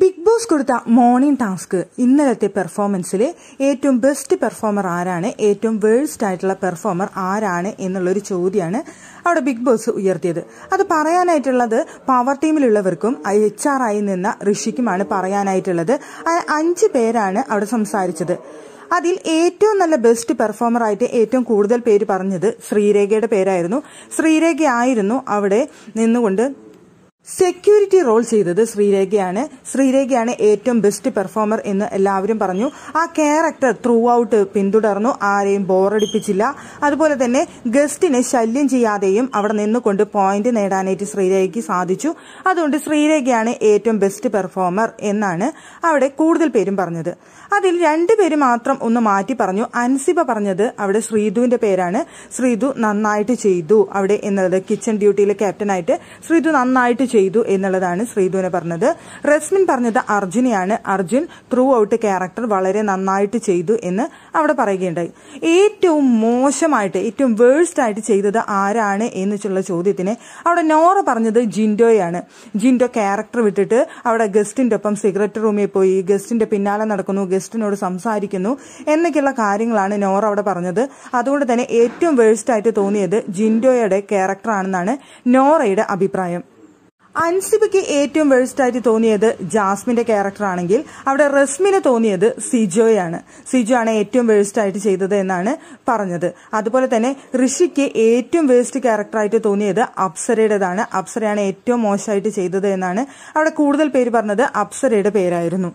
big Boss കൊടുത്ത morning task ഇന്നലത്തെ പെർഫോമൻസിലെ ഏറ്റവും ബെസ്റ്റ് പെർഫോമർ ആരാണ് ഏറ്റവും വേഴ്സ്റ്റ് ആയിട്ടുള്ള പെർഫോമർ ആരാണ് എന്നുള്ളൊരു ചോദ്യമാണ് അവിടെ ബിഗ് ബോസ് ഉയർത്തിയത് അത് പറയാനായിട്ടുള്ളത് പവർ ടീമിലുള്ളവർക്കും എച്ച് ആർ ആയി നിന്ന ഋഷിക്കുമാണ് പറയാനായിട്ടുള്ളത് അഞ്ച് പേരാണ് അവിടെ സംസാരിച്ചത് അതിൽ ഏറ്റവും നല്ല ബെസ്റ്റ് പെർഫോമർ ആയിട്ട് ഏറ്റവും കൂടുതൽ പേര് പറഞ്ഞത് ശ്രീരേഖയുടെ പേരായിരുന്നു ശ്രീരേഖയായിരുന്നു അവിടെ നിന്നുകൊണ്ട് സെക്യൂരിറ്റി റോൾ ചെയ്തത് ശ്രീരേഖയാണ് ശ്രീരേഖയാണ് ഏറ്റവും ബെസ്റ്റ് പെർഫോമർ എന്ന് എല്ലാവരും പറഞ്ഞു ആ ക്യാരക്ടർ ത്രൂ ഔട്ട് പിന്തുടർന്നു ആരെയും ബോറടിപ്പിച്ചില്ല അതുപോലെ തന്നെ ഗസ്റ്റിനെ ശല്യം ചെയ്യാതെയും അവിടെ നിന്നുകൊണ്ട് പോയിന്റ് നേടാനായിട്ട് ശ്രീരേഖയ്ക്ക് സാധിച്ചു അതുകൊണ്ട് ശ്രീരേഖയാണ് ഏറ്റവും ബെസ്റ്റ് പെർഫോമർ എന്നാണ് അവിടെ കൂടുതൽ പേരും പറഞ്ഞത് അതിൽ പേര് മാത്രം ഒന്ന് മാറ്റി പറഞ്ഞു അൻസിബ പറഞ്ഞത് അവിടെ ശ്രീധുവിന്റെ പേരാണ് ശ്രീധു നന്നായിട്ട് ചെയ്തു അവിടെ എന്നുള്ളത് കിച്ചൺ ഡ്യൂട്ടിയിലെ ക്യാപ്റ്റനായിട്ട് ശ്രീധു നന്നായിട്ട് ചെയ്തു എന്നുള്ളതാണ് ശ്രീധുവിന് പറഞ്ഞത് റസ്മിൻ പറഞ്ഞത് അർജുനെയാണ് അർജുൻ ത്രൂ ഔട്ട് ക്യാരക്ടർ വളരെ നന്നായിട്ട് ചെയ്തു എന്ന് അവിടെ പറയുകയുണ്ടായി ഏറ്റവും മോശമായിട്ട് ഏറ്റവും വേഴ്സ്റ്റ് ആയിട്ട് ചെയ്തത് ആരാണ് എന്നുള്ള ചോദ്യത്തിന് അവിടെ നോറ പറഞ്ഞത് ജിൻഡോയാണ് ജിൻഡോ ക്യാരക്ടർ വിട്ടിട്ട് അവിടെ ഗസ്റ്റിന്റെ ഒപ്പം സിഗരറ്റ് റൂമിൽ പോയി ഗസ്റ്റിന്റെ പിന്നാലെ നടക്കുന്നു ഗസ്റ്റിനോട് സംസാരിക്കുന്നു എന്നൊക്കെയുള്ള കാര്യങ്ങളാണ് നോറ അവിടെ പറഞ്ഞത് അതുകൊണ്ട് തന്നെ ഏറ്റവും വേഴ്സ്റ്റ് ആയിട്ട് തോന്നിയത് ജിൻഡോയുടെ ക്യാരക്ടറാണെന്നാണ് നോറയുടെ അഭിപ്രായം അൻസിബയ്ക്ക് ഏറ്റവും വേഴ്സ്റ്റായിട്ട് തോന്നിയത് ജാസ്മിന്റെ ക്യാരക്ടർ ആണെങ്കിൽ അവിടെ റസ്മിന് തോന്നിയത് സിജോയാണ് സിജോ ആണ് ഏറ്റവും വേഴ്സ്റ്റായിട്ട് ചെയ്തത് എന്നാണ് പറഞ്ഞത് അതുപോലെ തന്നെ ഋഷിക്ക് ഏറ്റവും വേഴ്സ്റ്റ് ക്യാരക്ടറായിട്ട് തോന്നിയത് അപ്സരയുടേതാണ് അപ്സരയാണ് ഏറ്റവും മോശമായിട്ട് ചെയ്തത് എന്നാണ് അവിടെ കൂടുതൽ പേര് പറഞ്ഞത് അപ്സരയുടെ പേരായിരുന്നു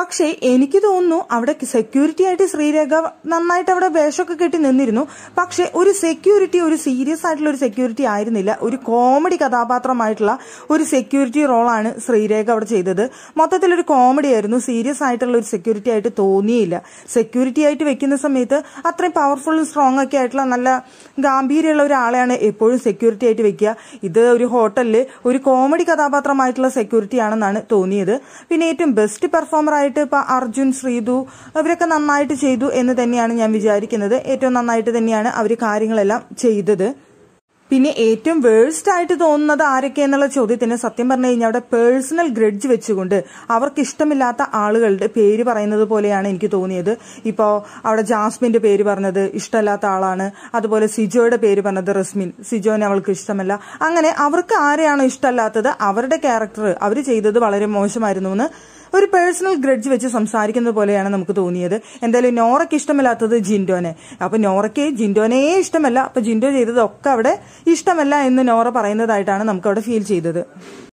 പക്ഷേ എനിക്ക് തോന്നുന്നു അവിടെ സെക്യൂരിറ്റി ആയിട്ട് ശ്രീരേഖ നന്നായിട്ട് അവിടെ വേഷമൊക്കെ കെട്ടി നിന്നിരുന്നു പക്ഷേ ഒരു സെക്യൂരിറ്റി ഒരു സീരിയസ് ആയിട്ടുള്ള ഒരു സെക്യൂരിറ്റി ആയിരുന്നില്ല ഒരു കോമഡി കഥാപാത്രമായിട്ടുള്ള ഒരു സെക്യൂരിറ്റി റോളാണ് ശ്രീരേഖ അവിടെ ചെയ്തത് മൊത്തത്തിൽ ഒരു കോമഡി ആയിരുന്നു സീരിയസ് ആയിട്ടുള്ള ഒരു സെക്യൂരിറ്റി ആയിട്ട് തോന്നിയില്ല സെക്യൂരിറ്റി ആയിട്ട് വെക്കുന്ന സമയത്ത് അത്രയും പവർഫുള്ളും സ്ട്രോങ് ഒക്കെ ആയിട്ടുള്ള നല്ല ഗാംഭീര്യമുള്ള ഒരാളെയാണ് എപ്പോഴും സെക്യൂരിറ്റി ആയിട്ട് വെക്കുക ഇത് ഒരു ഹോട്ടലിൽ ഒരു കോമഡി കഥാപാത്രമായിട്ടുള്ള സെക്യൂരിറ്റി ആണെന്നാണ് തോന്നിയത് പിന്നെ ഏറ്റവും ബെസ്റ്റ് പെർഫോമർ ആയ നന്നായിട്ട് ഇപ്പൊ അർജുൻ ശ്രീതു അവരൊക്കെ നന്നായിട്ട് ചെയ്തു എന്ന് തന്നെയാണ് ഞാൻ വിചാരിക്കുന്നത് ഏറ്റവും നന്നായിട്ട് തന്നെയാണ് അവർ കാര്യങ്ങളെല്ലാം ചെയ്തത് പിന്നെ ഏറ്റവും വേഴ്സ്റ്റ് ആയിട്ട് തോന്നുന്നത് ആരൊക്കെ എന്നുള്ള ചോദ്യത്തിന് സത്യം പറഞ്ഞു കഴിഞ്ഞാൽ അവിടെ പേഴ്സണൽ ഗ്രഡ്ജ് വെച്ചുകൊണ്ട് അവർക്ക് ഇഷ്ടമില്ലാത്ത ആളുകളുടെ പേര് പറയുന്നത് പോലെയാണ് എനിക്ക് തോന്നിയത് ഇപ്പോൾ അവിടെ ജാസ്മിന്റെ പേര് പറഞ്ഞത് ഇഷ്ടമല്ലാത്ത ആളാണ് അതുപോലെ സിജോയുടെ പേര് പറഞ്ഞത് റസ്മിൻ സിജോനെ അവൾക്ക് ഇഷ്ടമല്ല അങ്ങനെ അവർക്ക് ആരെയാണോ ഇഷ്ടമല്ലാത്തത് അവരുടെ ക്യാരക്ടർ അവർ ചെയ്തത് വളരെ മോശമായിരുന്നു എന്ന് ഒരു പേഴ്സണൽ ഗ്രഡ്ജ് വെച്ച് സംസാരിക്കുന്നത് പോലെയാണ് നമുക്ക് തോന്നിയത് എന്തായാലും നോറയ്ക്ക് ഇഷ്ടമില്ലാത്തത് ജിൻഡോനെ അപ്പൊ നോറയ്ക്ക് ജിൻഡോനെ ഇഷ്ടമല്ല അപ്പൊ ജിൻഡോ ചെയ്തതൊക്കെ അവിടെ ഇഷ്ടമല്ല എന്ന് നോറ പറയുന്നതായിട്ടാണ് നമുക്ക് അവിടെ ഫീൽ ചെയ്തത്